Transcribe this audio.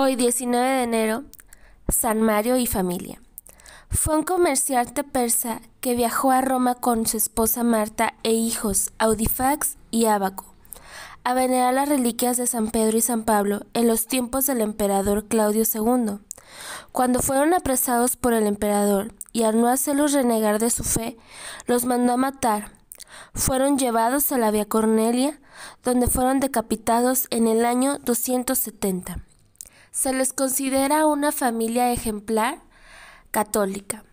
Hoy 19 de enero, San Mario y familia. Fue un comerciante persa que viajó a Roma con su esposa Marta e hijos Audifax y Abaco a venerar las reliquias de San Pedro y San Pablo en los tiempos del emperador Claudio II. Cuando fueron apresados por el emperador y al no hacerlos renegar de su fe, los mandó a matar. Fueron llevados a la Vía Cornelia, donde fueron decapitados en el año 270. Se les considera una familia ejemplar católica.